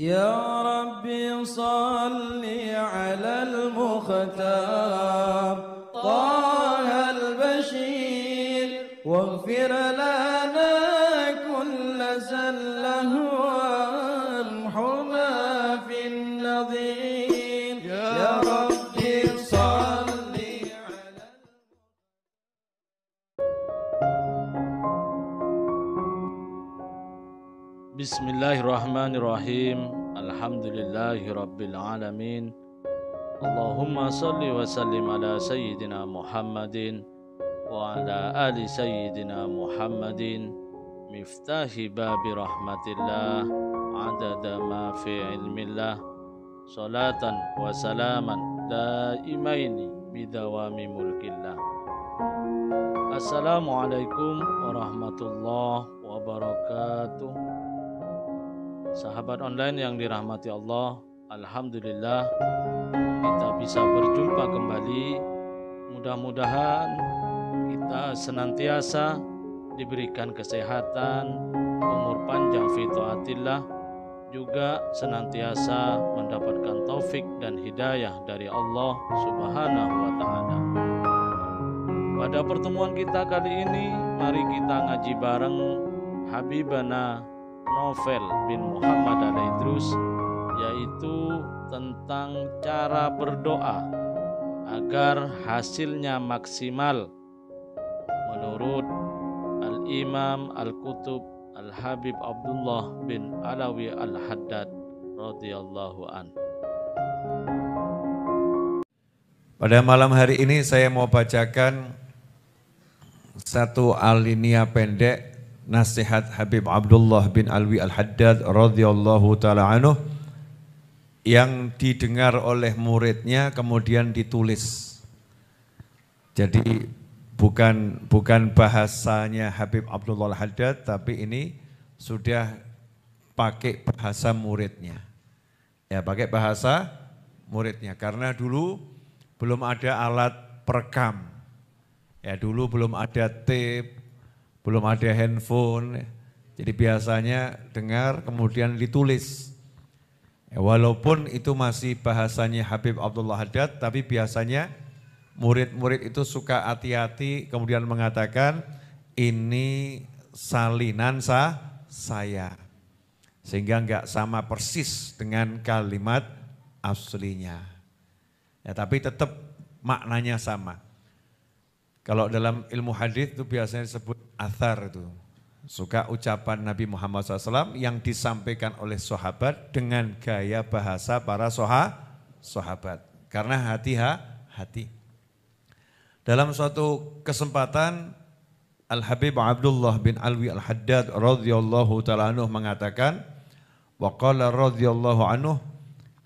يا ربي صل على المختار طه البشير واغفر له Bismillahirrahmanirrahim. Alhamdulillahirabbil alamin. Allahumma salli wa sallim ala sayyidina Muhammadin wa ala ali sayyidina Muhammadin miftahi babi rahmatillah adada ma fi ilmillah salatan wa salaman daimaini bidawami mulkillah Assalamualaikum warahmatullahi wabarakatuh Sahabat online yang dirahmati Allah, Alhamdulillah kita bisa berjumpa kembali. Mudah-mudahan kita senantiasa diberikan kesehatan, umur panjang fitoatillah, juga senantiasa mendapatkan taufik dan hidayah dari Allah Subhanahu wa taala. Pada pertemuan kita kali ini, mari kita ngaji bareng Habibana novel bin Muhammad ada Idrus yaitu tentang cara berdoa agar hasilnya maksimal menurut Al-Imam Al-Kutub Al-Habib Abdullah bin Alawi Al-Haddad radhiyallahu an. Pada malam hari ini saya mau bacakan satu alinea pendek nasihat Habib Abdullah bin Alwi Al-Haddad radhiyallahu taala anhu yang didengar oleh muridnya kemudian ditulis. Jadi bukan bukan bahasanya Habib Abdullah Al-Haddad tapi ini sudah pakai bahasa muridnya. Ya, pakai bahasa muridnya karena dulu belum ada alat perekam. Ya, dulu belum ada tape, belum ada handphone. Jadi biasanya dengar kemudian ditulis. Ya, walaupun itu masih bahasanya Habib Abdullah Haddad, tapi biasanya murid-murid itu suka hati-hati kemudian mengatakan ini salinan sah saya. Sehingga enggak sama persis dengan kalimat aslinya. Ya, tapi tetap maknanya sama. Kalau dalam ilmu hadis itu biasanya disebut athar itu. Suka ucapan Nabi Muhammad SAW yang disampaikan oleh sahabat dengan gaya bahasa para soha, sahabat. Karena hati ha, hati. Dalam suatu kesempatan Al Habib Abdullah bin Alwi Al Haddad radhiyallahu taala anhu mengatakan wa qala radhiyallahu anhu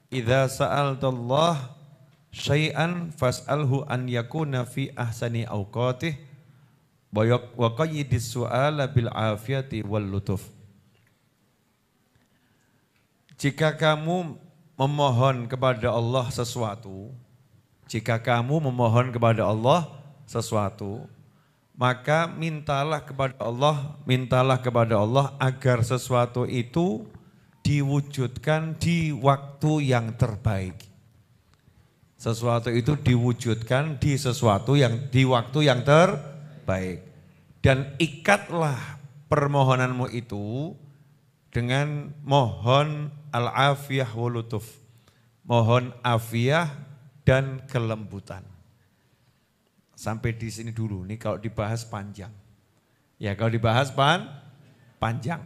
idza sa'alta Allah syai'an fas'alhu an yakuna fi ahsani awqatih ya-, wa qayyidis su'ala bil afiyati wal lutuf. Jika kamu memohon kepada Allah sesuatu, jika kamu memohon kepada Allah sesuatu, maka mintalah kepada Allah, mintalah kepada Allah agar sesuatu itu diwujudkan di waktu yang terbaik. Sesuatu itu diwujudkan di sesuatu yang di waktu yang terbaik. Dan ikatlah permohonanmu itu dengan mohon al-afiyah walutuf. Mohon afiyah dan kelembutan. Sampai di sini dulu, nih kalau dibahas panjang. Ya kalau dibahas pan, panjang.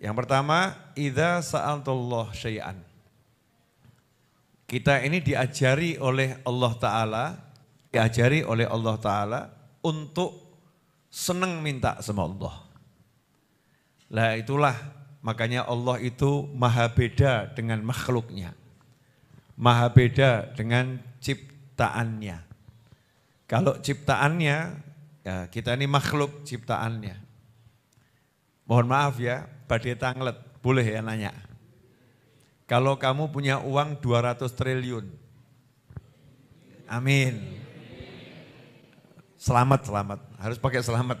Yang pertama, idza sa'altallah syai'an. Kita ini diajari oleh Allah Ta'ala, diajari oleh Allah Ta'ala untuk senang minta sama Allah. Lah itulah makanya Allah itu maha beda dengan makhluknya. Maha beda dengan ciptaannya. Kalau ciptaannya, ya kita ini makhluk ciptaannya. Mohon maaf ya, badai tanglet, boleh ya nanya? Kalau kamu punya uang 200 triliun. Amin. Selamat, selamat. Harus pakai selamat.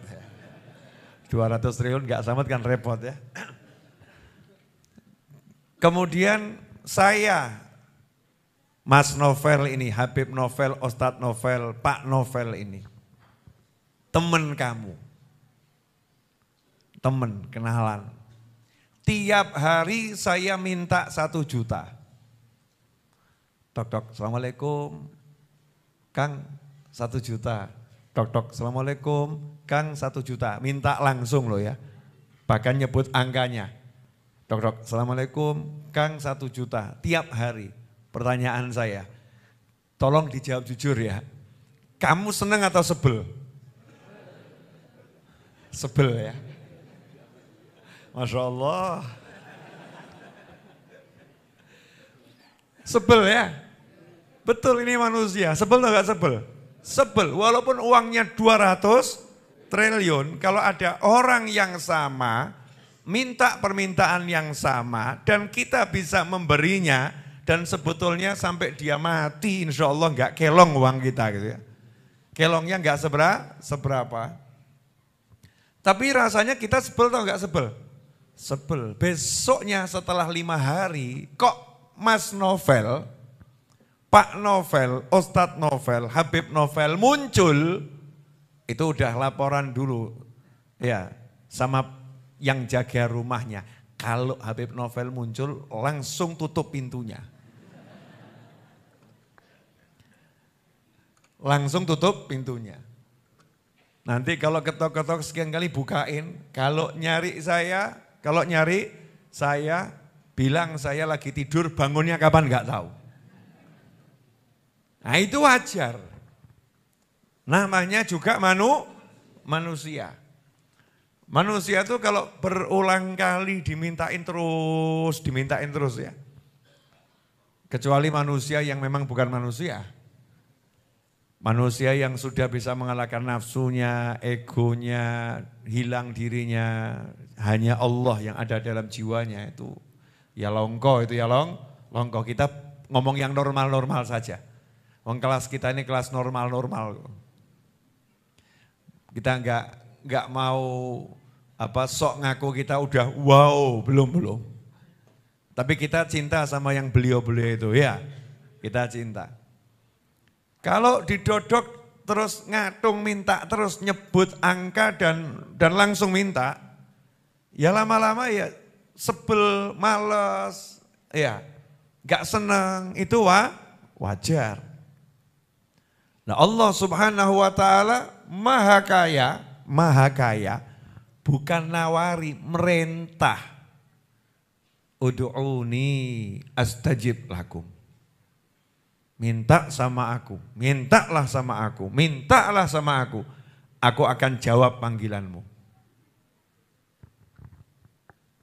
200 triliun gak selamat kan repot ya. Kemudian saya, Mas Novel ini, Habib Novel, Ustadz Novel, Pak Novel ini. Temen kamu. Temen, kenalan. Tiap hari saya minta satu juta. Dok, dok, Assalamualaikum. Kang, satu juta. Dok, dok, Assalamualaikum. Kang, satu juta. Minta langsung loh ya. Bahkan nyebut angkanya. Dok, dok, Assalamualaikum. Kang, satu juta. Tiap hari. Pertanyaan saya. Tolong dijawab jujur ya. Kamu seneng atau sebel? Sebel ya. Masya Allah. Sebel ya? Betul ini manusia. Sebel atau gak sebel? Sebel. Walaupun uangnya 200 triliun, kalau ada orang yang sama, minta permintaan yang sama, dan kita bisa memberinya, dan sebetulnya sampai dia mati, insya Allah nggak kelong uang kita gitu ya. Kelongnya nggak seberapa, seberapa. Tapi rasanya kita sebel atau nggak sebel? sebel. Besoknya setelah lima hari, kok Mas Novel, Pak Novel, Ustadz Novel, Habib Novel muncul, itu udah laporan dulu ya sama yang jaga rumahnya. Kalau Habib Novel muncul, langsung tutup pintunya. Langsung tutup pintunya. Nanti kalau ketok-ketok sekian kali bukain, kalau nyari saya kalau nyari saya bilang saya lagi tidur bangunnya kapan nggak tahu. Nah itu wajar. Namanya juga manu, manusia. Manusia itu kalau berulang kali dimintain terus, dimintain terus ya. Kecuali manusia yang memang bukan manusia. Manusia yang sudah bisa mengalahkan nafsunya, egonya, hilang dirinya, hanya Allah yang ada dalam jiwanya itu. Ya longko itu ya long, longko. Kita ngomong yang normal-normal saja. Wong kelas kita ini kelas normal-normal. Kita nggak nggak mau apa sok ngaku kita udah wow belum belum. Tapi kita cinta sama yang beliau-beliau itu ya. Kita cinta. Kalau didodok terus ngatung minta terus nyebut angka dan dan langsung minta, ya lama-lama ya sebel, males, ya gak seneng, itu wa, wajar. Nah Allah subhanahu wa ta'ala maha kaya, maha kaya, bukan nawari, merentah. Udu'uni astajib lakum. Minta sama aku, mintalah sama aku, mintalah sama aku. Aku akan jawab panggilanmu.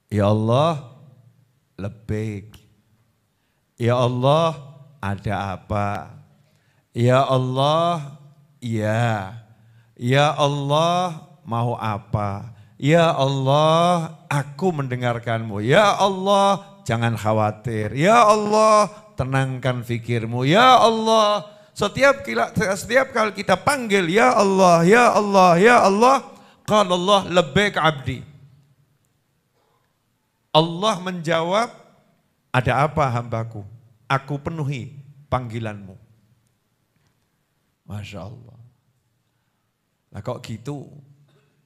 Ya Allah, lebih. Ya Allah, ada apa? Ya Allah, ya. Ya Allah, mau apa? Ya Allah, aku mendengarkanmu. Ya Allah, jangan khawatir. Ya Allah, tenangkan fikirmu. Ya Allah, setiap setiap kali kita panggil ya Allah, ya Allah, ya Allah, kalau Allah lebih ke abdi. Allah menjawab, ada apa hambaku? Aku penuhi panggilanmu. Masya Allah. Nah kok gitu?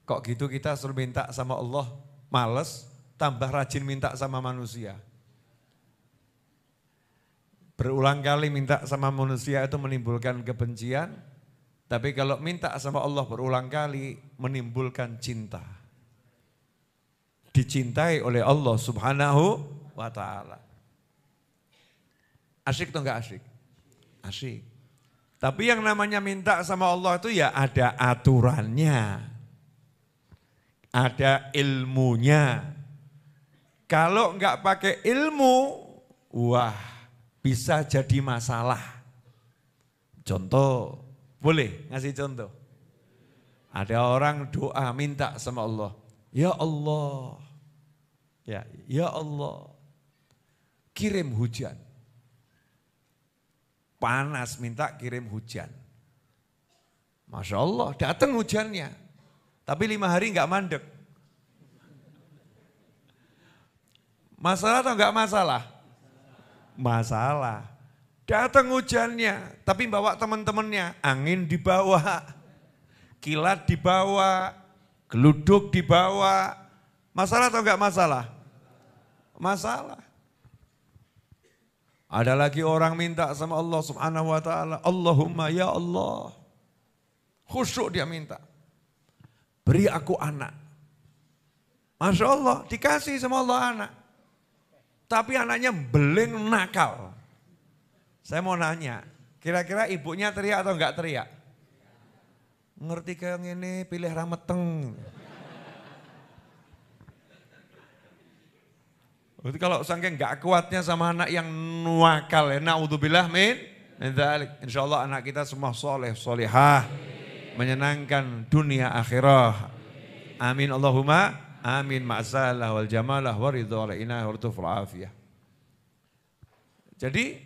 Kok gitu kita suruh minta sama Allah males, tambah rajin minta sama manusia. Berulang kali minta sama manusia itu menimbulkan kebencian, tapi kalau minta sama Allah berulang kali menimbulkan cinta. Dicintai oleh Allah subhanahu wa ta'ala. Asyik atau enggak asyik? Asyik. Tapi yang namanya minta sama Allah itu ya ada aturannya. Ada ilmunya. Kalau enggak pakai ilmu, wah bisa jadi masalah. Contoh, boleh ngasih contoh. Ada orang doa minta sama Allah. Ya Allah. Ya, ya Allah. Kirim hujan. Panas minta kirim hujan. Masya Allah, datang hujannya. Tapi lima hari nggak mandek. Masalah atau nggak masalah? masalah. Datang hujannya, tapi bawa teman-temannya, angin dibawa, kilat dibawa, geluduk dibawa. Masalah atau enggak masalah? Masalah. Ada lagi orang minta sama Allah Subhanahu wa taala, "Allahumma ya Allah." Khusyuk dia minta. Beri aku anak. Masya Allah, dikasih sama Allah anak. Tapi anaknya beling nakal. Saya mau nanya, kira-kira ibunya teriak atau enggak teriak? Ngerti kayak ini pilih rameteng. Berarti kalau saking nggak kuatnya sama anak yang nuakal ya. Na'udzubillah min. Insya Allah anak kita semua soleh, solehah. Menyenangkan dunia akhirah. Amin Allahumma. Amin, مع السهلة والجمالة والرضا والإناية والطف afiyah. Jadi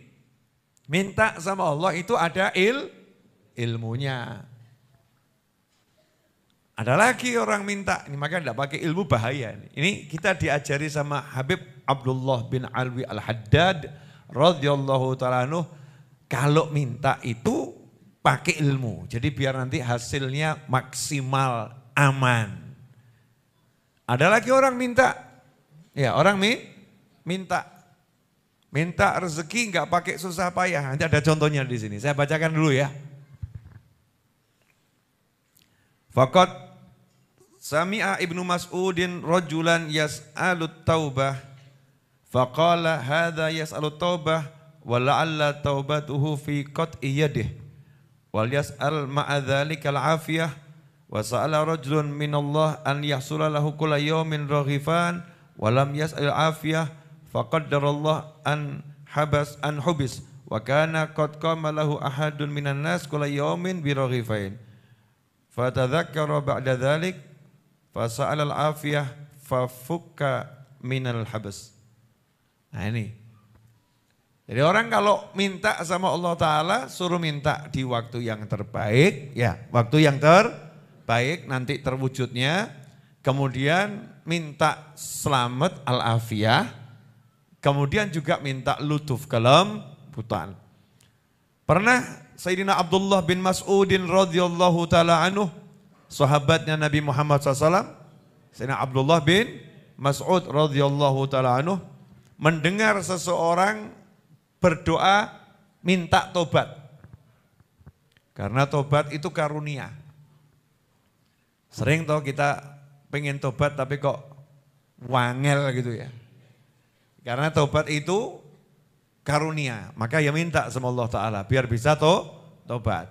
minta sama Allah itu ada il ilmunya. Ada lagi orang minta, ini maka tidak pakai ilmu bahaya. Ini kita diajari sama Habib Abdullah bin Alwi Al-Haddad radhiyallahu taala kalau minta itu pakai ilmu. Jadi biar nanti hasilnya maksimal aman. Ada lagi orang minta. Ya orang mi minta. Minta rezeki nggak pakai susah payah. Nanti ada contohnya di sini. Saya bacakan dulu ya. Fakot Sami'a ibnu Mas'udin rojulan yas'alut taubah. Faqala hadha yas'alut taubah. Wala'alla taubatuhu fi qat'i yadih. Wal yas'al ma'adhalika al-afiyah. Wa sa'ala rajulun minallah an yahsula lahu kulla yawmin raghifan wa lam yas'al afiyah faqaddarallah an habas an hubis wa kana qad qama lahu ahadun minan nas kulla yawmin bi raghifain fatadhakkara ba'da dhalik fa sa'ala al-afiyah fa fukka minal habas nah ini jadi orang kalau minta sama Allah Ta'ala suruh minta di waktu yang terbaik, ya waktu yang ter baik nanti terwujudnya, kemudian minta selamat al-afiyah, kemudian juga minta lutuf kelam putan. Pernah Sayyidina Abdullah bin Mas'udin radhiyallahu taala anhu, sahabatnya Nabi Muhammad SAW, Sayyidina Abdullah bin Mas'ud radhiyallahu taala anhu mendengar seseorang berdoa minta tobat. Karena tobat itu karunia. Sering toh kita pengen tobat tapi kok wangel gitu ya. Karena tobat itu karunia. Maka ya minta sama Allah Ta'ala biar bisa toh tobat.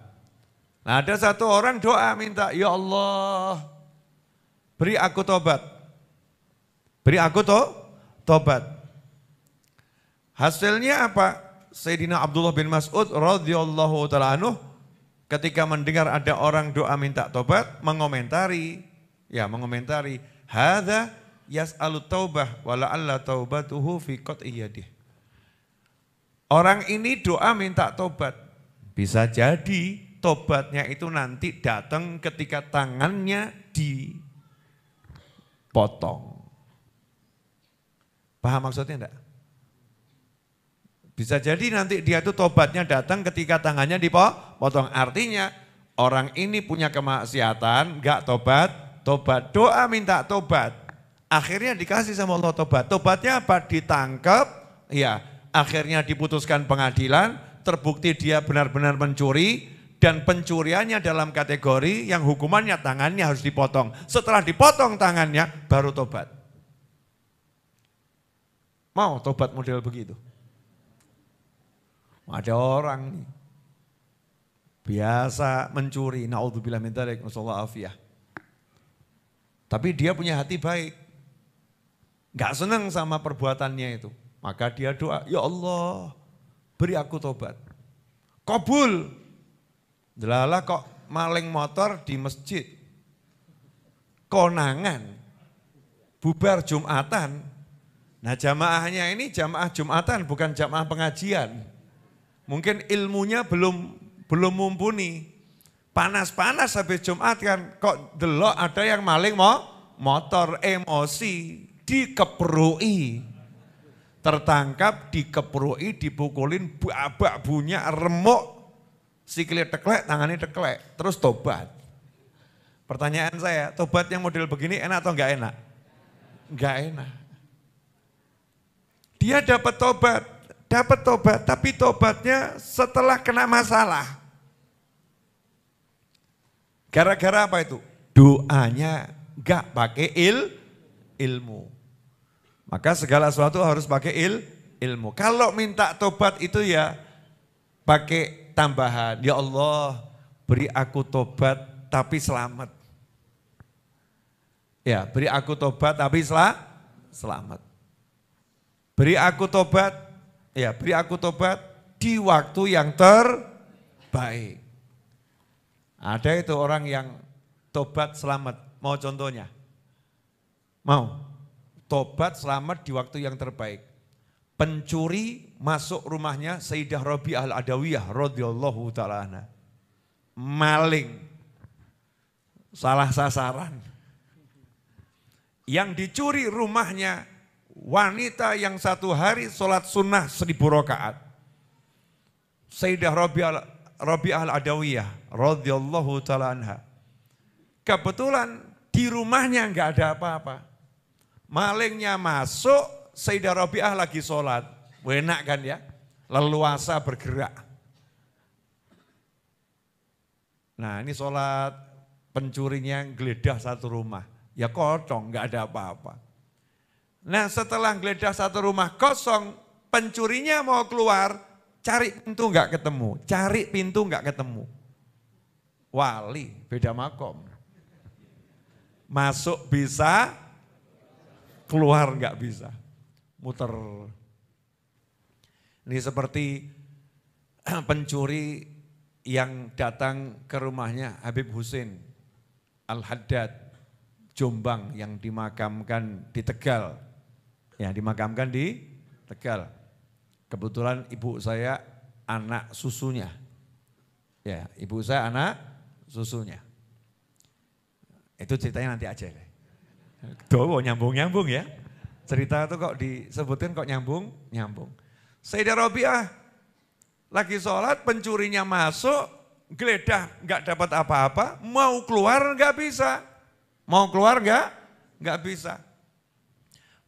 Nah ada satu orang doa minta, Ya Allah beri aku tobat. Beri aku toh tobat. Hasilnya apa? Sayyidina Abdullah bin Mas'ud radhiyallahu ta'ala anuh Ketika mendengar ada orang doa minta tobat, mengomentari, ya mengomentari, hadza yas'alu taubah wala alla taubatuhu fi qat'iyadih. Orang ini doa minta tobat. Bisa jadi tobatnya itu nanti datang ketika tangannya dipotong. Paham maksudnya enggak? Bisa jadi nanti dia itu tobatnya datang ketika tangannya dipotong. Artinya orang ini punya kemaksiatan, gak tobat, tobat. Doa minta tobat. Akhirnya dikasih sama Allah tobat. Tobatnya apa? Ditangkap, ya akhirnya diputuskan pengadilan, terbukti dia benar-benar mencuri, dan pencuriannya dalam kategori yang hukumannya tangannya harus dipotong. Setelah dipotong tangannya, baru tobat. Mau tobat model begitu? Ada orang nih biasa mencuri. Naudzubillah min dzalik, afiyah. Tapi dia punya hati baik. Gak senang sama perbuatannya itu. Maka dia doa, ya Allah beri aku tobat. Kobul. Delala kok maling motor di masjid. Konangan. Bubar Jumatan. Nah jamaahnya ini jamaah Jumatan bukan jamaah pengajian. Mungkin ilmunya belum belum mumpuni. Panas-panas habis Jumat kan kok delok ada yang maling mau motor emosi dikeperui. Tertangkap, dikeperui, dipukulin, babak bunya, remuk, sikilnya teklek, tangannya teklek, terus tobat. Pertanyaan saya, tobat yang model begini enak atau enggak enak? Enggak enak. Dia dapat tobat, dapat tobat, tapi tobatnya setelah kena masalah. Gara-gara apa itu? Doanya gak pakai il, ilmu. Maka segala sesuatu harus pakai il, ilmu. Kalau minta tobat itu ya pakai tambahan. Ya Allah beri aku tobat tapi selamat. Ya beri aku tobat tapi selamat. Beri aku tobat Ya, beri aku tobat di waktu yang terbaik. Ada itu orang yang tobat selamat. Mau contohnya? Mau? Tobat selamat di waktu yang terbaik. Pencuri masuk rumahnya Sayyidah Rabi al-Adawiyah radhiyallahu taala Maling. Salah sasaran. Yang dicuri rumahnya wanita yang satu hari sholat sunnah seribu rakaat. Sayyidah Rabi'ah al-Adawiyah radhiyallahu taala anha. Kebetulan di rumahnya nggak ada apa-apa. Malingnya masuk, Sayyidah Rabi'ah lagi sholat. Enak kan ya, leluasa bergerak. Nah ini sholat pencurinya geledah satu rumah. Ya kocong, nggak ada apa-apa. Nah setelah geledah satu rumah kosong, pencurinya mau keluar, cari pintu nggak ketemu, cari pintu nggak ketemu. Wali, beda makom. Masuk bisa, keluar nggak bisa. Muter. Ini seperti pencuri yang datang ke rumahnya Habib Husin Al-Haddad Jombang yang dimakamkan di Tegal ya dimakamkan di Tegal. Kebetulan ibu saya anak susunya. Ya, ibu saya anak susunya. Itu ceritanya nanti aja. doa nyambung-nyambung ya. Cerita itu kok disebutin kok nyambung-nyambung. Sayyidah Robiah lagi sholat pencurinya masuk, geledah nggak dapat apa-apa, mau keluar nggak bisa. Mau keluar nggak? Nggak bisa.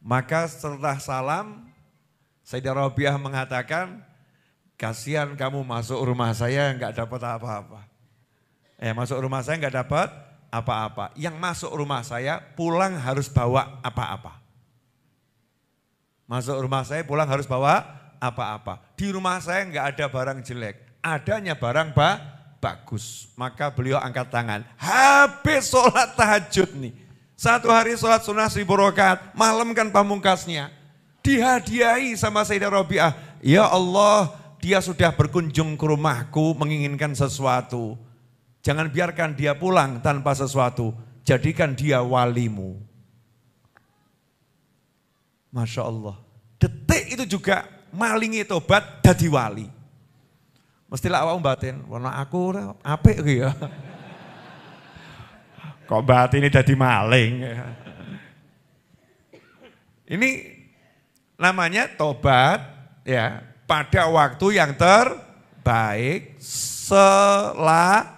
Maka setelah salam, Sayyidah Rabiah mengatakan, kasihan kamu masuk rumah saya nggak dapat apa-apa. Eh masuk rumah saya nggak dapat apa-apa. Yang masuk rumah saya pulang harus bawa apa-apa. Masuk rumah saya pulang harus bawa apa-apa. Di rumah saya nggak ada barang jelek. Adanya barang ba bagus. Maka beliau angkat tangan. Habis sholat tahajud nih. Satu hari sholat sunnah seribu rokat, malam kan pamungkasnya. Dihadiahi sama Sayyidah Robiah. Ya Allah, dia sudah berkunjung ke rumahku menginginkan sesuatu. Jangan biarkan dia pulang tanpa sesuatu. Jadikan dia walimu. Masya Allah. Detik itu juga malingi tobat jadi wali. Mestilah awak batin, warna aku apik ya. Kok Mbak ini jadi maling? Ini namanya tobat ya pada waktu yang terbaik selamat.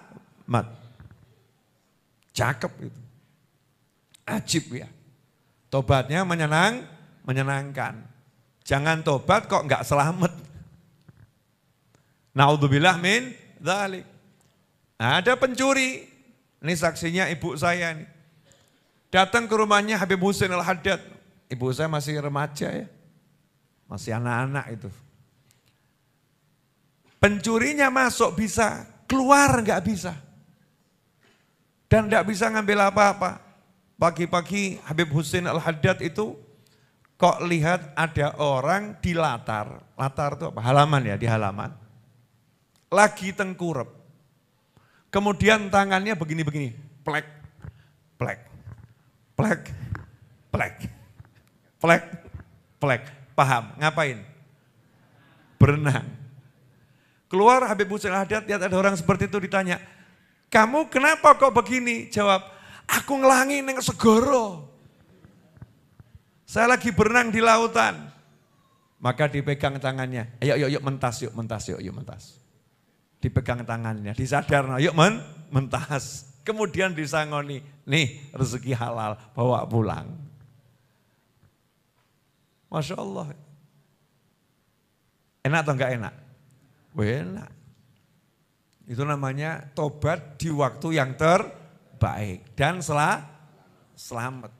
Cakep itu. Ajib ya. Tobatnya menyenang, menyenangkan. Jangan tobat kok enggak selamat. Naudzubillah min dzalik. Ada pencuri, ini saksinya ibu saya ini Datang ke rumahnya Habib Husin Al-Haddad. Ibu saya masih remaja ya. Masih anak-anak itu. Pencurinya masuk bisa, keluar nggak bisa. Dan nggak bisa ngambil apa-apa. Pagi-pagi Habib Husin Al-Haddad itu kok lihat ada orang di latar. Latar itu apa? Halaman ya, di halaman. Lagi tengkurap. Kemudian tangannya begini-begini, plek, plek, plek, plek, plek, plek. Paham? Ngapain? Berenang. Keluar Habib al Haddad, lihat ada orang seperti itu ditanya, kamu kenapa kok begini? Jawab, aku ngelangi neng segoro. Saya lagi berenang di lautan. Maka dipegang tangannya. Ayo, ayo, yuk, mentas, yuk, mentas, yuk, yuk, mentas dipegang tangannya, disadarno, yuk men, mentas, Kemudian disangoni, nih rezeki halal, bawa pulang. Masya Allah. Enak atau enggak enak? Enak. Itu namanya tobat di waktu yang terbaik. Dan selah, selamat.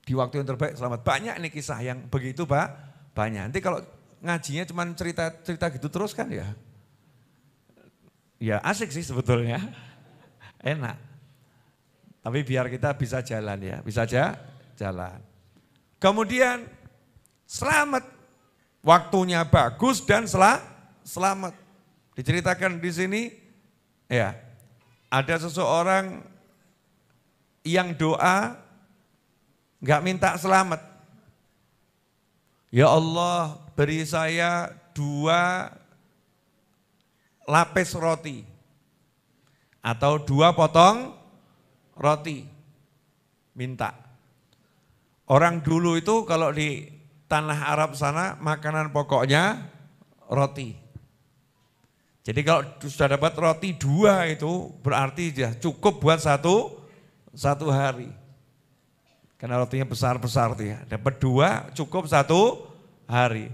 Di waktu yang terbaik selamat. Banyak nih kisah yang begitu Pak. Banyak. Nanti kalau ngajinya cuma cerita-cerita gitu terus kan ya. Ya asik sih sebetulnya. Enak. Tapi biar kita bisa jalan ya, bisa aja jalan. Kemudian selamat. Waktunya bagus dan sel selamat. Diceritakan di sini ya. Ada seseorang yang doa nggak minta selamat. Ya Allah, beri saya dua lapis roti atau dua potong roti minta. Orang dulu itu kalau di tanah Arab sana makanan pokoknya roti. Jadi kalau sudah dapat roti dua itu berarti ya cukup buat satu satu hari. Karena rotinya besar-besar Dapat dua cukup satu hari.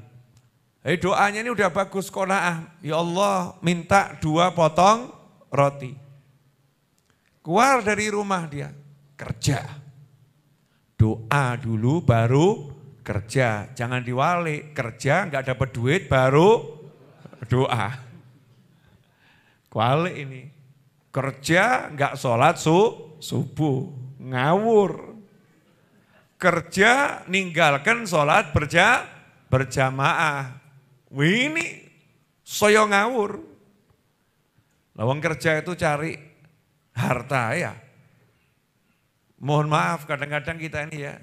Eh doanya ini udah bagus konaah. Ya Allah, minta dua potong roti. Keluar dari rumah dia, kerja. Doa dulu baru kerja. Jangan diwalik, kerja nggak dapat duit baru doa. Kuali ini. Kerja nggak sholat su, subuh, ngawur. Kerja ninggalkan sholat berja, berjamaah Wih ini soyo ngawur. Lawang kerja itu cari harta ya. Mohon maaf kadang-kadang kita ini ya.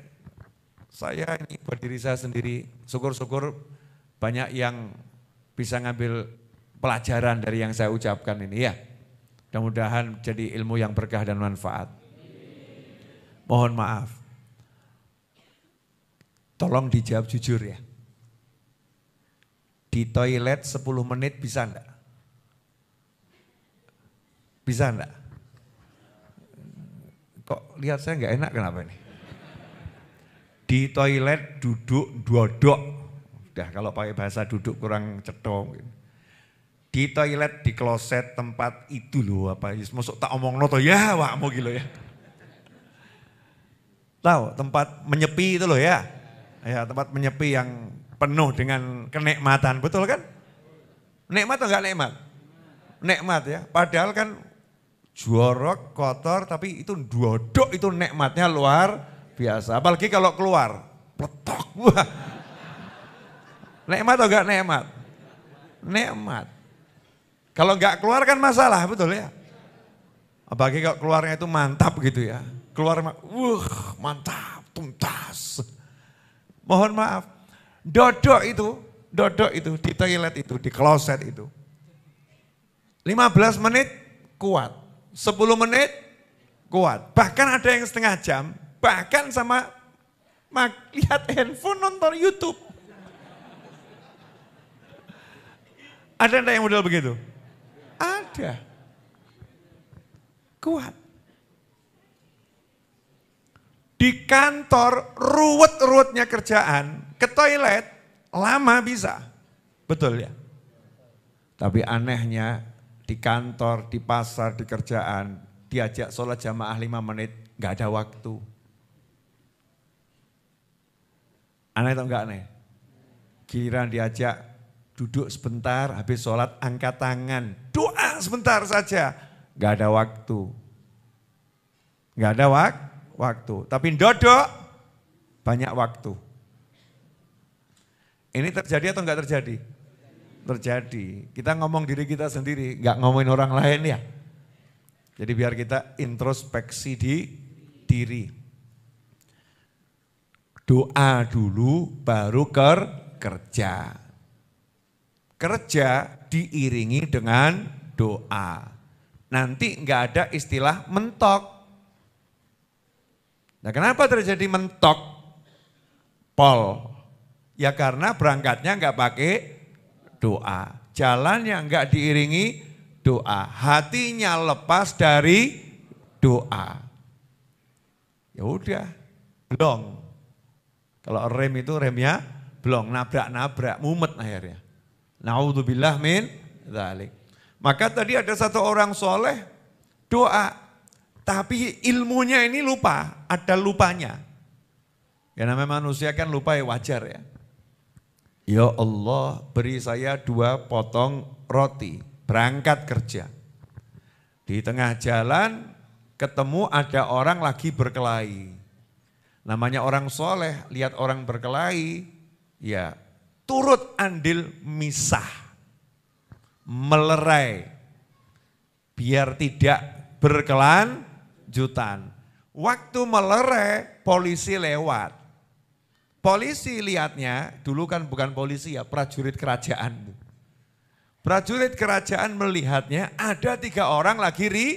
Saya ini buat diri saya sendiri, syukur-syukur banyak yang bisa ngambil pelajaran dari yang saya ucapkan ini ya. Mudah-mudahan jadi ilmu yang berkah dan manfaat. Mohon maaf. Tolong dijawab jujur ya di toilet 10 menit bisa enggak? Bisa enggak? Kok lihat saya enggak enak kenapa ini? Di toilet duduk dodok. Udah kalau pakai bahasa duduk kurang cetong Di toilet, di kloset tempat itu loh apa. Ya, masuk tak omong noto ya wakmu gitu ya. Tahu tempat menyepi itu loh ya. Ya tempat menyepi yang penuh dengan kenikmatan, betul kan? Nikmat atau enggak nikmat? Nikmat ya, padahal kan jorok, kotor, tapi itu dodok itu nikmatnya luar biasa. Apalagi kalau keluar, pletok. Nikmat atau enggak nikmat? Nikmat. Kalau enggak keluar kan masalah, betul ya? Apalagi kalau keluarnya itu mantap gitu ya. Keluar, wah mantap, tuntas. Mohon maaf, dodok itu, dodok itu di toilet itu, di kloset itu. 15 menit kuat, 10 menit kuat. Bahkan ada yang setengah jam, bahkan sama mak, lihat handphone nonton YouTube. Ada enggak yang model begitu? Ada. Kuat. Di kantor ruwet-ruwetnya kerjaan, ke toilet lama bisa. Betul ya? Tapi anehnya di kantor, di pasar, di kerjaan, diajak sholat jamaah lima menit, nggak ada waktu. Aneh atau enggak aneh? Giliran diajak duduk sebentar, habis sholat angkat tangan, doa sebentar saja, nggak ada waktu. Nggak ada wak waktu, tapi dodok banyak waktu. Ini terjadi atau enggak terjadi? Terjadi. Kita ngomong diri kita sendiri, enggak ngomongin orang lain ya. Jadi biar kita introspeksi di diri. Doa dulu baru ker kerja. Kerja diiringi dengan doa. Nanti enggak ada istilah mentok. Nah kenapa terjadi mentok? Pol. Ya karena berangkatnya enggak pakai doa. jalan yang enggak diiringi doa. Hatinya lepas dari doa. Ya udah, blong. Kalau rem itu remnya blong nabrak-nabrak, mumet akhirnya. Naudzubillah min dzalik. Maka tadi ada satu orang soleh doa, tapi ilmunya ini lupa, ada lupanya. Ya namanya manusia kan lupa ya wajar ya. Ya Allah beri saya dua potong roti, berangkat kerja. Di tengah jalan ketemu ada orang lagi berkelahi. Namanya orang soleh, lihat orang berkelahi, ya turut andil misah, melerai, biar tidak berkelanjutan. Waktu melerai, polisi lewat. Polisi lihatnya, dulu kan bukan polisi ya, prajurit kerajaan. Prajurit kerajaan melihatnya ada tiga orang lagi ri,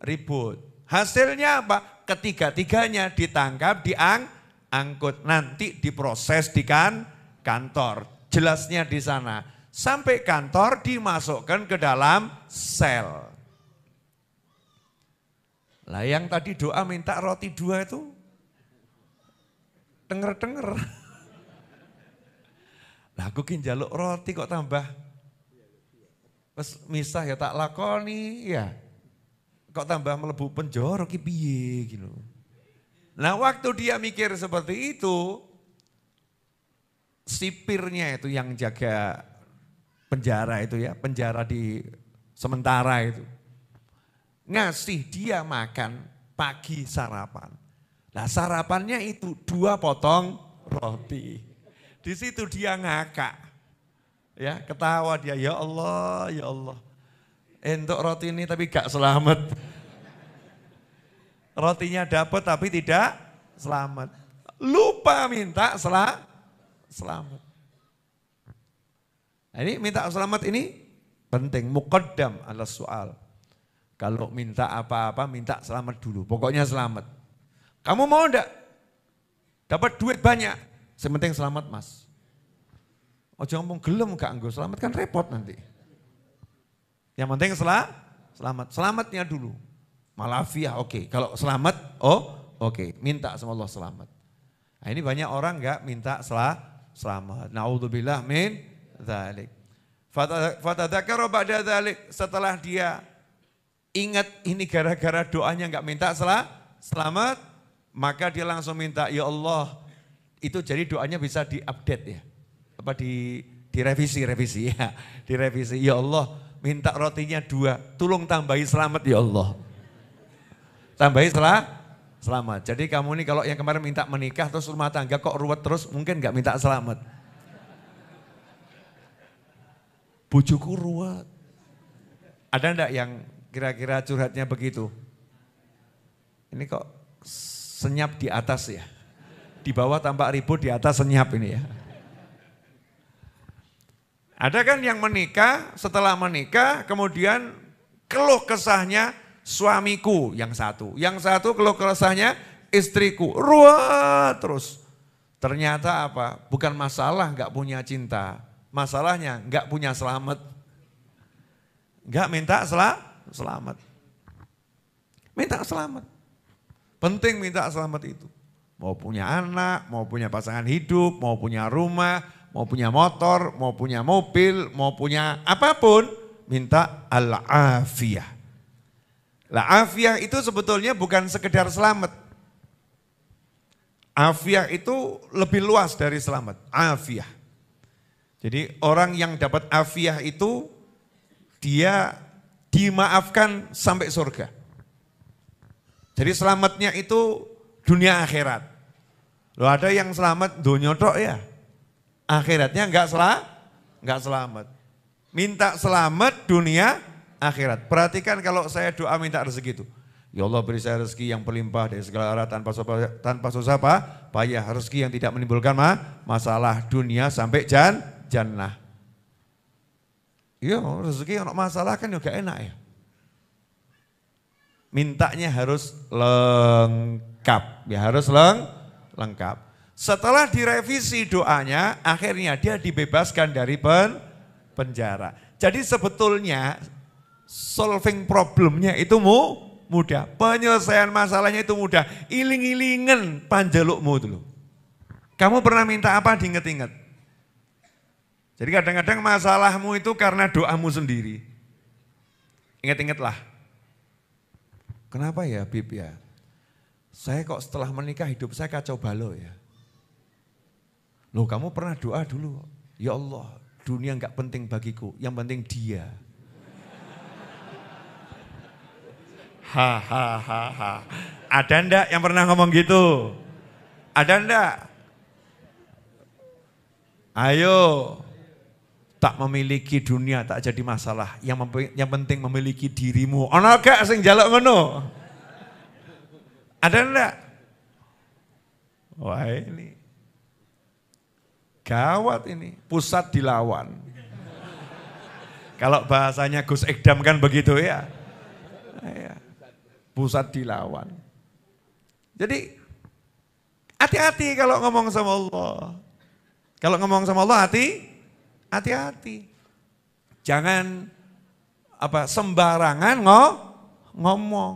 ribut. Hasilnya apa? Ketiga-tiganya ditangkap, diang, angkut. Nanti diproses di kan, kantor. Jelasnya di sana. Sampai kantor dimasukkan ke dalam sel. Lah yang tadi doa minta roti dua itu denger-denger. Lah aku ki njaluk roti kok tambah Wes misah ya tak lakoni ya. Kok tambah melebu penjoro ki piye gitu. Nah waktu dia mikir seperti itu, sipirnya itu yang jaga penjara itu ya, penjara di sementara itu. Ngasih dia makan pagi sarapan. Nah sarapannya itu dua potong roti. Di situ dia ngakak. Ya, ketawa dia, ya Allah, ya Allah. Untuk roti ini tapi gak selamat. Rotinya dapat tapi tidak selamat. Lupa minta selamat, selamat. Nah, ini minta selamat ini penting. Mukaddam adalah soal. Kalau minta apa-apa minta selamat dulu. Pokoknya selamat. Kamu mau enggak? Dapat duit banyak, sementing selamat mas. Ojo ngomong gelem gak anggo selamat kan repot nanti. Yang penting selah, selamat. Selamatnya dulu. Malafiah oke. Okay. Kalau selamat, oh oke. Okay. Minta sama Allah selamat. Nah, ini banyak orang nggak minta selah, selamat. Naudzubillah min dzalik. Fatadzakara setelah dia ingat ini gara-gara doanya nggak minta selah, selamat maka dia langsung minta, ya Allah, itu jadi doanya bisa diupdate ya. Apa di direvisi, revisi ya. Direvisi, ya Allah, minta rotinya dua, tolong tambahi selamat ya Allah. Tambahi selah, selamat. Jadi kamu ini kalau yang kemarin minta menikah terus rumah tangga kok ruwet terus, mungkin nggak minta selamat. Bujuku ruwet. Ada ndak yang kira-kira curhatnya begitu? Ini kok senyap di atas ya. Di bawah tampak ribut, di atas senyap ini ya. Ada kan yang menikah, setelah menikah kemudian keluh kesahnya suamiku yang satu. Yang satu keluh kesahnya istriku. Ruwet terus. Ternyata apa? Bukan masalah nggak punya cinta. Masalahnya nggak punya selamat. Nggak minta sel selamat. Minta selamat. Penting minta selamat itu. Mau punya anak, mau punya pasangan hidup, mau punya rumah, mau punya motor, mau punya mobil, mau punya apapun, minta al-afiyah. Lah afiyah itu sebetulnya bukan sekedar selamat. Afiyah itu lebih luas dari selamat, Afiyah. Jadi orang yang dapat afiyah itu dia dimaafkan sampai surga. Jadi selamatnya itu dunia akhirat. Lo ada yang selamat dunia tok ya. Akhiratnya enggak selamat, enggak selamat. Minta selamat dunia akhirat. Perhatikan kalau saya doa minta rezeki itu. Ya Allah beri saya rezeki yang berlimpah dari segala arah tanpa susah, tanpa susah apa? payah, rezeki yang tidak menimbulkan ma, masalah dunia sampai jan, jannah. Ya rezeki yang masalah kan juga ya enak ya mintanya harus lengkap. Ya harus leng, lengkap. Setelah direvisi doanya, akhirnya dia dibebaskan dari pen, penjara. Jadi sebetulnya solving problemnya itu mu, mudah. Penyelesaian masalahnya itu mudah. Iling-ilingen panjalukmu dulu. Kamu pernah minta apa diinget-inget? Jadi kadang-kadang masalahmu itu karena doamu sendiri. Ingat-ingatlah Kenapa ya Bib ya? Saya kok setelah menikah hidup saya kacau balau ya. Loh kamu pernah doa dulu. Ya Allah dunia nggak penting bagiku. Yang penting dia. Hahaha. Ada ndak yang pernah ngomong gitu? Ada ndak? Ayo, tak memiliki dunia tak jadi masalah. Yang, yang penting memiliki dirimu. Ono gak sing jaluk ngono? Ada enggak? Wah ini gawat ini, pusat dilawan. Kalau bahasanya Gus Ekdam kan begitu ya. Iya. Pusat dilawan. Jadi hati-hati kalau ngomong sama Allah. Kalau ngomong sama Allah hati Hati-hati. Jangan apa sembarangan ngo, ngomong.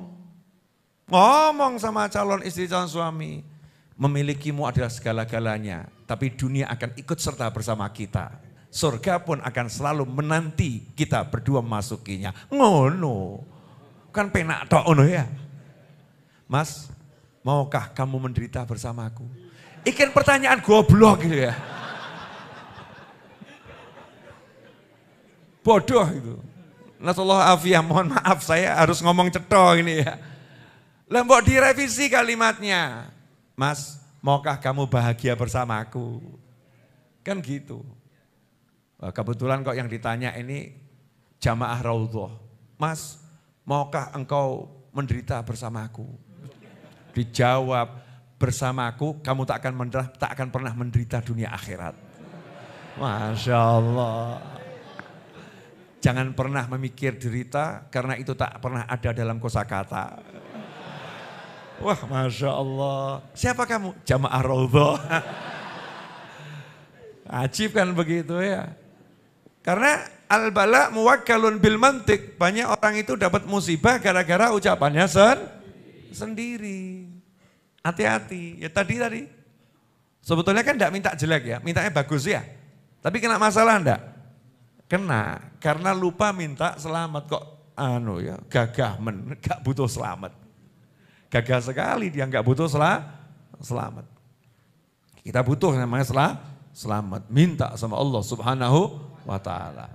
Ngomong sama calon istri calon suami. Memilikimu adalah segala-galanya. Tapi dunia akan ikut serta bersama kita. Surga pun akan selalu menanti kita berdua masukinya. Ngono. Kan penak tok ono ya. Mas, maukah kamu menderita bersamaku? Ikan pertanyaan goblok gitu ya. bodoh itu. Nasollah afiyah, mohon maaf saya harus ngomong ceto ini ya. Lembok direvisi kalimatnya. Mas, maukah kamu bahagia bersamaku? Kan gitu. Kebetulan kok yang ditanya ini jamaah Raudhah. Mas, maukah engkau menderita bersamaku? Dijawab, bersamaku kamu tak akan menderita, tak akan pernah menderita dunia akhirat. Masya Allah. Jangan pernah memikir derita karena itu tak pernah ada dalam kosakata. Wah, masya Allah. Siapa kamu? Jamaah Robo. Ajib kan begitu ya. Karena al-bala muwakkalun bil mantik. Banyak orang itu dapat musibah gara-gara ucapannya sen sendiri. Hati-hati. Ya tadi tadi. Sebetulnya kan tidak minta jelek ya, mintanya bagus ya. Tapi kena masalah enggak? Kena, karena lupa minta selamat kok anu ya, gagah men, gak butuh selamat. Gagah sekali dia gak butuh selah, selamat. Kita butuh namanya selah, selamat, minta sama Allah Subhanahu wa taala.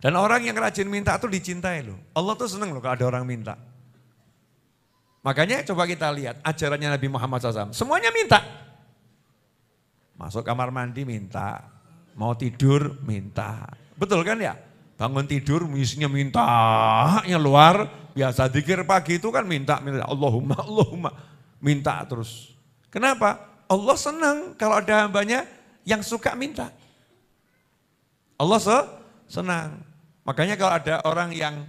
Dan orang yang rajin minta tuh dicintai loh. Allah tuh seneng loh kalau ada orang minta. Makanya coba kita lihat ajarannya Nabi Muhammad SAW. Semuanya minta. Masuk kamar mandi minta. Mau tidur minta. Betul kan ya? Bangun tidur misinya minta mintanya luar biasa. Dikir pagi itu kan minta, minta Allahumma, Allahumma. Minta terus. Kenapa? Allah senang kalau ada hambanya yang suka minta. Allah se senang. Makanya kalau ada orang yang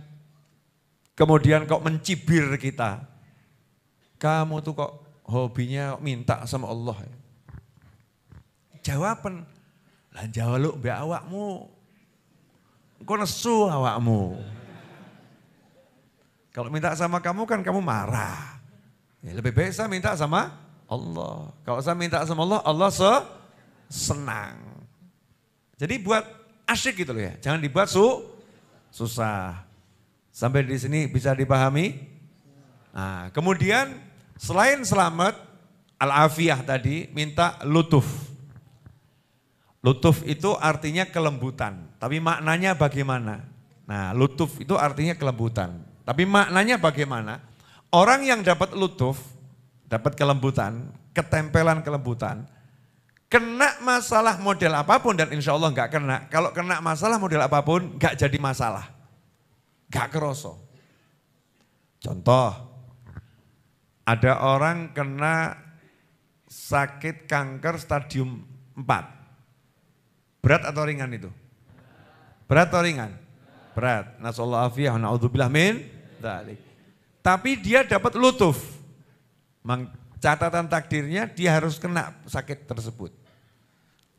kemudian kok mencibir kita. Kamu tuh kok hobinya minta sama Allah. Ya? Jawaban, lah jawab lu mbak awakmu Engkau nesu awakmu. Kalau minta sama kamu kan kamu marah. Ya, lebih baik saya minta sama Allah. Kalau saya minta sama Allah, Allah se senang. Jadi buat asyik gitu loh ya. Jangan dibuat su susah. Sampai di sini bisa dipahami? Nah, kemudian selain selamat, al-afiyah tadi minta lutuf. Lutuf itu artinya kelembutan. Tapi maknanya bagaimana? Nah, lutuf itu artinya kelembutan. Tapi maknanya bagaimana? Orang yang dapat lutuf, dapat kelembutan, ketempelan kelembutan, kena masalah model apapun dan insya Allah nggak kena. Kalau kena masalah model apapun nggak jadi masalah, nggak keroso. Contoh, ada orang kena sakit kanker stadium 4. Berat atau ringan itu? Berat atau ringan? Berat. Nasallahu afiyah naudzubillah min Tapi dia dapat lutuf. Catatan takdirnya dia harus kena sakit tersebut.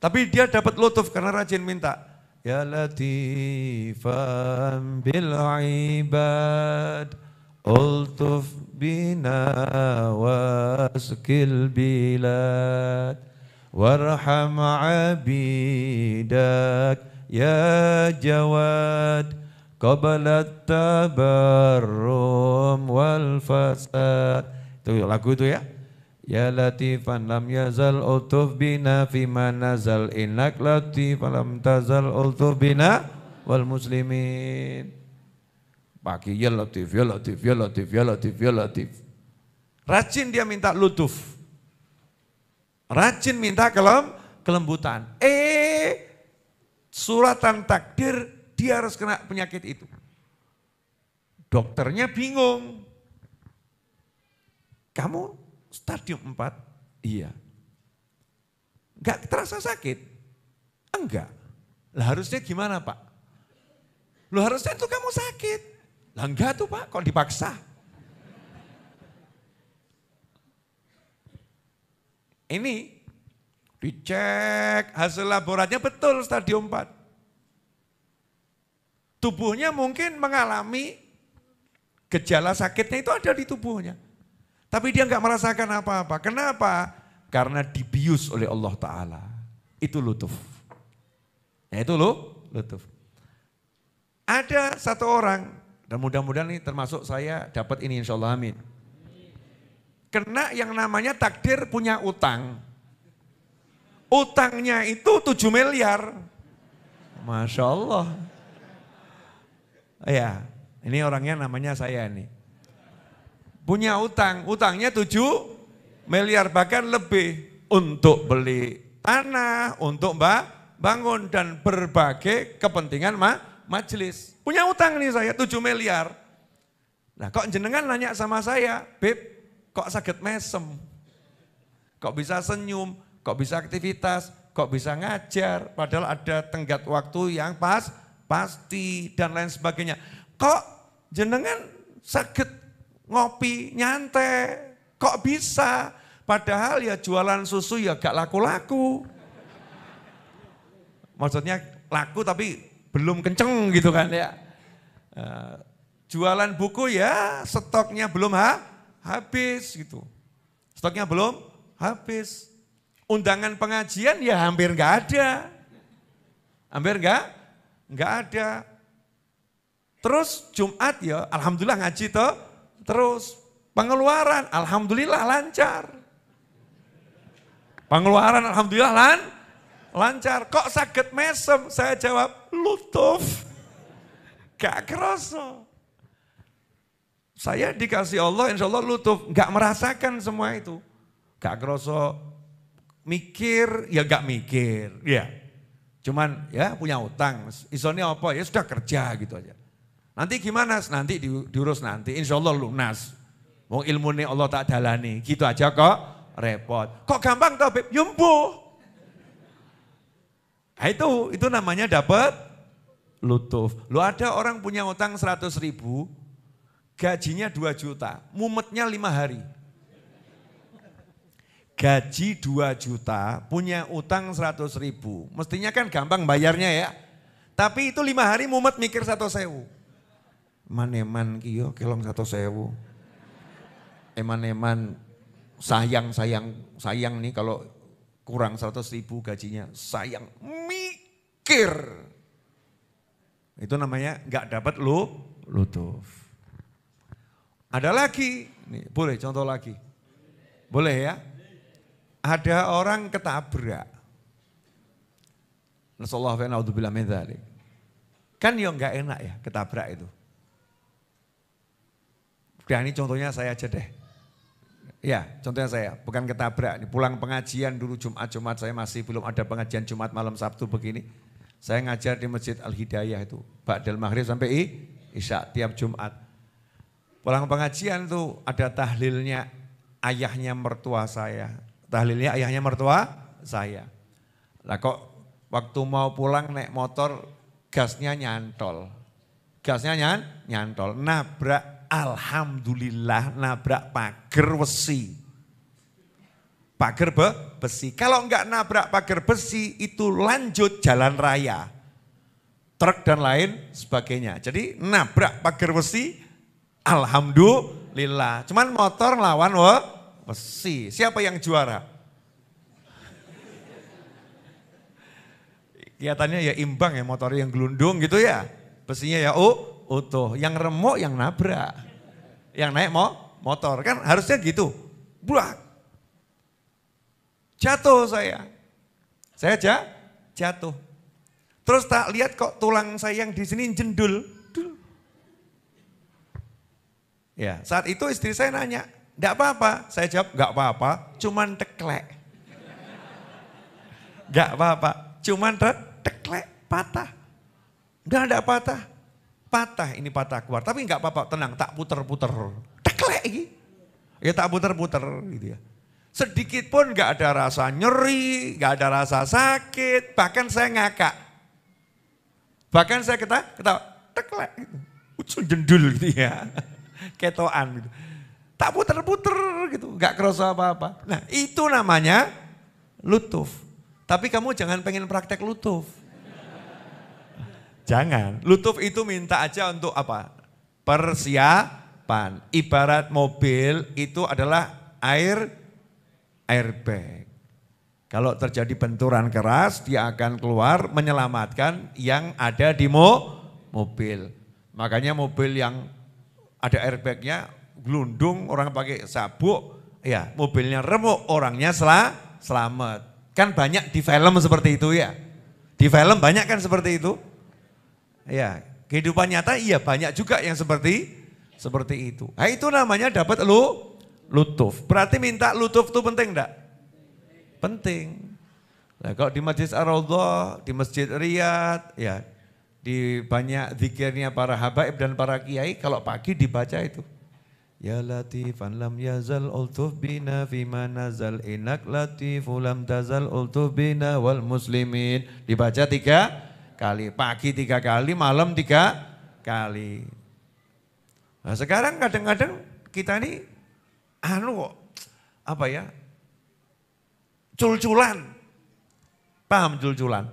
Tapi dia dapat lutuf karena rajin minta. Ya latifan bil ibad Ultuf bina waskil bilad Warham abidak يا ya جواد tabarrum wal fasad itu lagu itu ya Ya latifan lam yazal utuf bina fima nazal inak latifan lam tazal utuf bina wal muslimin Pagi ya latif, ya latif, ya latif, ya latif, ya latif Rajin dia minta lutuf Rajin minta kelem, kelembutan Eh suratan takdir, dia harus kena penyakit itu. Dokternya bingung. Kamu stadium 4? Iya. Enggak terasa sakit? Enggak. Lah harusnya gimana Pak? Lu harusnya itu kamu sakit. Lah enggak tuh Pak, kok dipaksa? Ini Dicek hasil laboratnya betul stadium 4. Tubuhnya mungkin mengalami gejala sakitnya itu ada di tubuhnya. Tapi dia nggak merasakan apa-apa. Kenapa? Karena dibius oleh Allah Ta'ala. Itu lutuf. Ya itu lo, lutuf. Ada satu orang, dan mudah-mudahan ini termasuk saya dapat ini insya Allah amin. Kena yang namanya takdir punya utang. Utangnya itu 7 miliar. Masya Allah. Ya, ini orangnya namanya saya nih. Punya utang, utangnya 7 miliar bahkan lebih. Untuk beli tanah, untuk mbak bangun dan berbagai kepentingan ma majelis. Punya utang nih saya 7 miliar. Nah kok jenengan nanya sama saya, Beb, kok sakit mesem? Kok bisa senyum? kok bisa aktivitas, kok bisa ngajar, padahal ada tenggat waktu yang pas, pasti, dan lain sebagainya. Kok jenengan sakit ngopi, nyantai, kok bisa? Padahal ya jualan susu ya gak laku-laku. Maksudnya laku tapi belum kenceng gitu kan ya. Eh, jualan buku ya stoknya belum ha habis gitu. Stoknya belum habis undangan pengajian ya hampir nggak ada. Hampir nggak? Nggak ada. Terus Jumat ya, alhamdulillah ngaji toh. Terus pengeluaran, alhamdulillah lancar. Pengeluaran alhamdulillah lan, lancar. Kok sakit mesem? Saya jawab, lutuf. Gak kerasa. Saya dikasih Allah, insya Allah lutuf. Gak merasakan semua itu. Gak kerasa Mikir, ya gak mikir. Ya. Cuman ya punya utang. isonya apa? Ya sudah kerja gitu aja. Nanti gimana? Nanti di, diurus nanti. Insya Allah lunas. Mau ilmu nih Allah tak dalani. Gitu aja kok repot. Kok gampang tau Beb? yumbu Nah itu, itu namanya dapat lutuf. Lu ada orang punya utang 100 ribu, gajinya 2 juta, mumetnya lima hari gaji 2 juta, punya utang 100 ribu. Mestinya kan gampang bayarnya ya. Tapi itu lima hari mumet mikir satu sewu. Eman-eman kiyo kelong satu sewu. Eman-eman sayang-sayang sayang nih kalau kurang 100 ribu gajinya. Sayang mikir. Itu namanya nggak dapat lu lutuf. Ada lagi, nih, boleh contoh lagi. Boleh ya? Ada orang ketabrak. Nasallahu wa naudzubillah min dzalik. Kan ya nggak enak ya ketabrak itu. Dan ini contohnya saya aja deh. Ya, contohnya saya, bukan ketabrak. Pulang pengajian dulu Jumat-Jumat, saya masih belum ada pengajian Jumat malam Sabtu begini. Saya ngajar di Masjid Al-Hidayah itu. Ba'dal Maghrib sampai I. Isya tiap Jumat. Pulang pengajian tuh ada tahlilnya ayahnya mertua saya tahlilnya ayahnya mertua saya. Lah kok waktu mau pulang naik motor gasnya nyantol. Gasnya nyan, nyantol, nabrak alhamdulillah nabrak pagar besi. Pagar be, besi. Kalau enggak nabrak pagar besi itu lanjut jalan raya. Truk dan lain sebagainya. Jadi nabrak pagar besi alhamdulillah. Cuman motor lawan wah besi. Siapa yang juara? Kelihatannya ya imbang ya motor yang gelundung gitu ya. Besinya ya oh, utuh. Yang remuk yang nabrak. Yang naik mau motor. Kan harusnya gitu. Buak. Jatuh saya. Saya aja jatuh. Terus tak lihat kok tulang saya yang di sini jendul. Ya, saat itu istri saya nanya, Enggak apa-apa. Saya jawab, enggak apa-apa, cuman teklek. Enggak apa-apa, cuman teklek, patah. Enggak ada patah. Patah ini patah keluar, tapi enggak apa-apa, tenang, tak puter-puter. Teklek ini. Ya tak puter-puter gitu ya. Sedikit pun enggak ada rasa nyeri, enggak ada rasa sakit, bahkan saya ngakak. Bahkan saya kata, kata teklek gitu. Jendul gitu ya. Ketoan gitu tak puter-puter gitu, nggak kerasa apa-apa. Nah itu namanya lutuf. Tapi kamu jangan pengen praktek lutuf. Jangan. Lutuf itu minta aja untuk apa? Persiapan. Ibarat mobil itu adalah air airbag. Kalau terjadi benturan keras, dia akan keluar menyelamatkan yang ada di mo mobil. Makanya mobil yang ada airbagnya glundung, orang pakai sabuk, ya mobilnya remuk, orangnya selah, selamat. Kan banyak di film seperti itu ya. Di film banyak kan seperti itu. Ya, kehidupan nyata iya banyak juga yang seperti seperti itu. Nah, itu namanya dapat lu lutuf. Berarti minta lutuf itu penting enggak? Penting. Nah, kalau di Masjid ar di Masjid Riyad, ya di banyak zikirnya para habaib dan para kiai kalau pagi dibaca itu. Ya latifan lam yazal ultuf bina fima nazal inak latifu lam tazal ultuf bina wal muslimin. Dibaca tiga kali. Pagi tiga kali, malam tiga kali. Nah sekarang kadang-kadang kita ini anu kok apa ya culculan paham culculan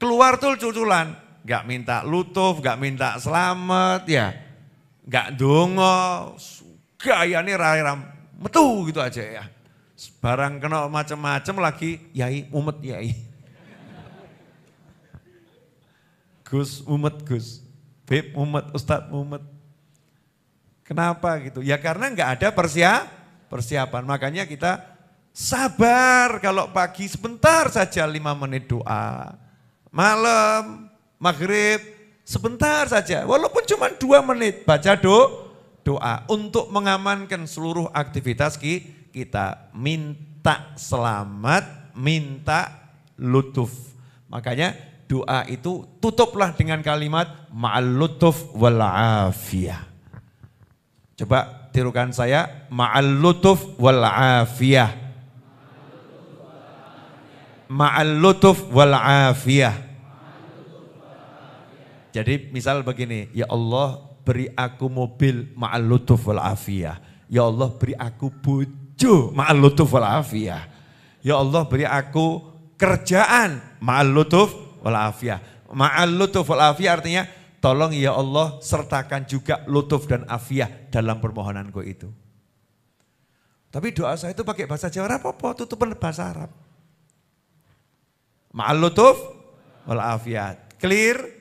keluar tuh culculan nggak minta lutuf nggak minta selamat ya Gak dongo, rai ram metu gitu aja ya. Barang kena macam-macam lagi, yai umet yai. Gus umet Gus, Beb umet, Ustad umet. Kenapa gitu? Ya karena nggak ada persia persiapan. Makanya kita sabar kalau pagi sebentar saja lima menit doa. Malam, maghrib, Sebentar saja, walaupun cuma dua menit baca do, doa untuk mengamankan seluruh aktivitas ki, kita. Minta selamat, minta lutuf. Makanya doa itu tutuplah dengan kalimat ma'al lutuf wal afiyah. Coba tirukan saya ma'al lutuf wal afiyah. Ma'al lutuf wal afiyah. Jadi misal begini, ya Allah beri aku mobil ma'al lutuf wal afiyah. Ya Allah beri aku bojo ma'al lutuf wal afiyah. Ya Allah beri aku kerjaan ma'al lutuf wal afiyah. Ma'al lutuf wal afiyah artinya tolong ya Allah sertakan juga lutuf dan afiyah dalam permohonanku itu. Tapi doa saya itu pakai bahasa Jawa apa-apa, tutupan bahasa Arab. Ma'al lutuf wal afiyah. Clear?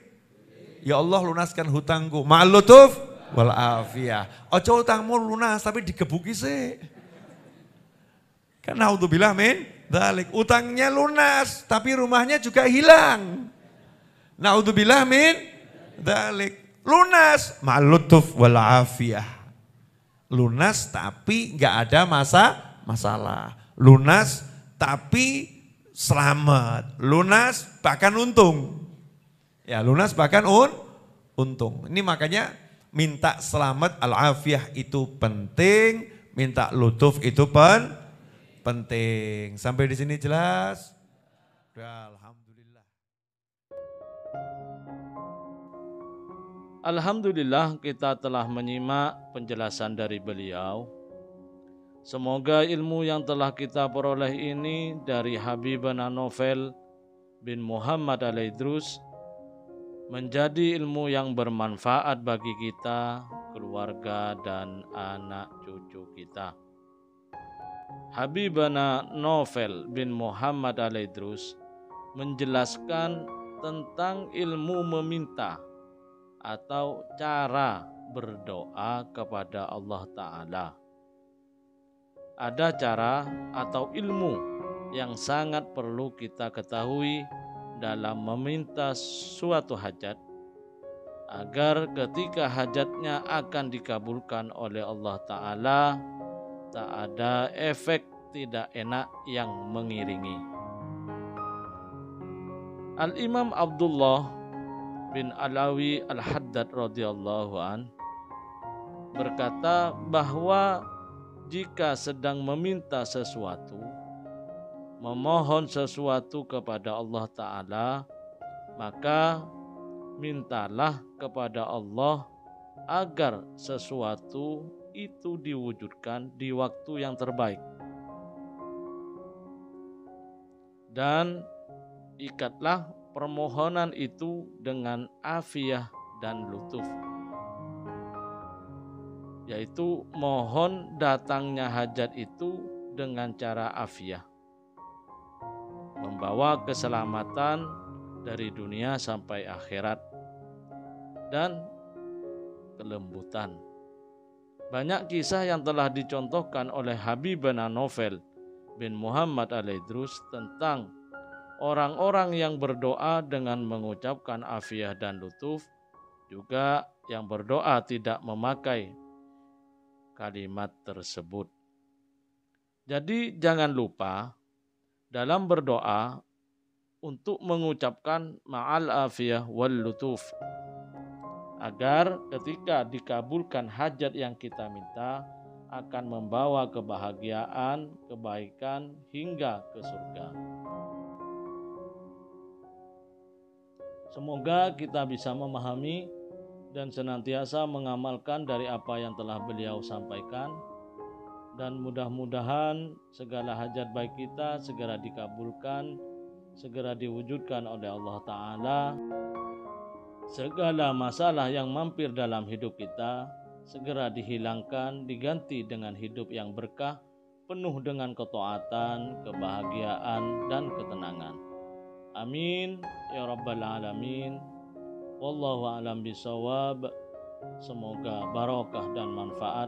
Ya Allah lunaskan hutangku. Ma'alutuf wal afiyah. Ojo utangmu lunas tapi digebuki sih. Karena udzubillah min dalik. Utangnya lunas tapi rumahnya juga hilang. Naudzubillah min dalik. Lunas ma'alutuf wal afiyah. Lunas tapi nggak ada masa masalah. Lunas tapi selamat. Lunas bahkan untung. Ya lunas bahkan un, untung. Ini makanya minta selamat al-afiyah itu penting, minta lutuf itu pen, penting. Sampai di sini jelas? Ya, alhamdulillah. Alhamdulillah kita telah menyimak penjelasan dari beliau. Semoga ilmu yang telah kita peroleh ini dari Habibana Novel bin Muhammad Alaidrus menjadi ilmu yang bermanfaat bagi kita, keluarga, dan anak cucu kita. Habibana Novel bin Muhammad Alaidrus menjelaskan tentang ilmu meminta atau cara berdoa kepada Allah Ta'ala. Ada cara atau ilmu yang sangat perlu kita ketahui dalam meminta suatu hajat agar ketika hajatnya akan dikabulkan oleh Allah Ta'ala, tak ada efek tidak enak yang mengiringi. Al-Imam Abdullah bin Alawi Al-Haddad radhiyallahu an berkata bahwa jika sedang meminta sesuatu, memohon sesuatu kepada Allah Ta'ala, maka mintalah kepada Allah agar sesuatu itu diwujudkan di waktu yang terbaik. Dan ikatlah permohonan itu dengan afiah dan lutuf. Yaitu mohon datangnya hajat itu dengan cara afiah membawa keselamatan dari dunia sampai akhirat dan kelembutan. Banyak kisah yang telah dicontohkan oleh Habibana Novel bin Muhammad Alaidrus tentang orang-orang yang berdoa dengan mengucapkan afiah dan lutuf, juga yang berdoa tidak memakai kalimat tersebut. Jadi jangan lupa dalam berdoa untuk mengucapkan ma'al afiyah wal lutuf agar ketika dikabulkan hajat yang kita minta akan membawa kebahagiaan, kebaikan hingga ke surga. Semoga kita bisa memahami dan senantiasa mengamalkan dari apa yang telah beliau sampaikan dan mudah-mudahan segala hajat baik kita segera dikabulkan, segera diwujudkan oleh Allah Ta'ala. Segala masalah yang mampir dalam hidup kita segera dihilangkan, diganti dengan hidup yang berkah, penuh dengan ketaatan, kebahagiaan, dan ketenangan. Amin ya Rabbal 'Alamin. Wallahu a'lam bisawab. Semoga barokah dan manfaat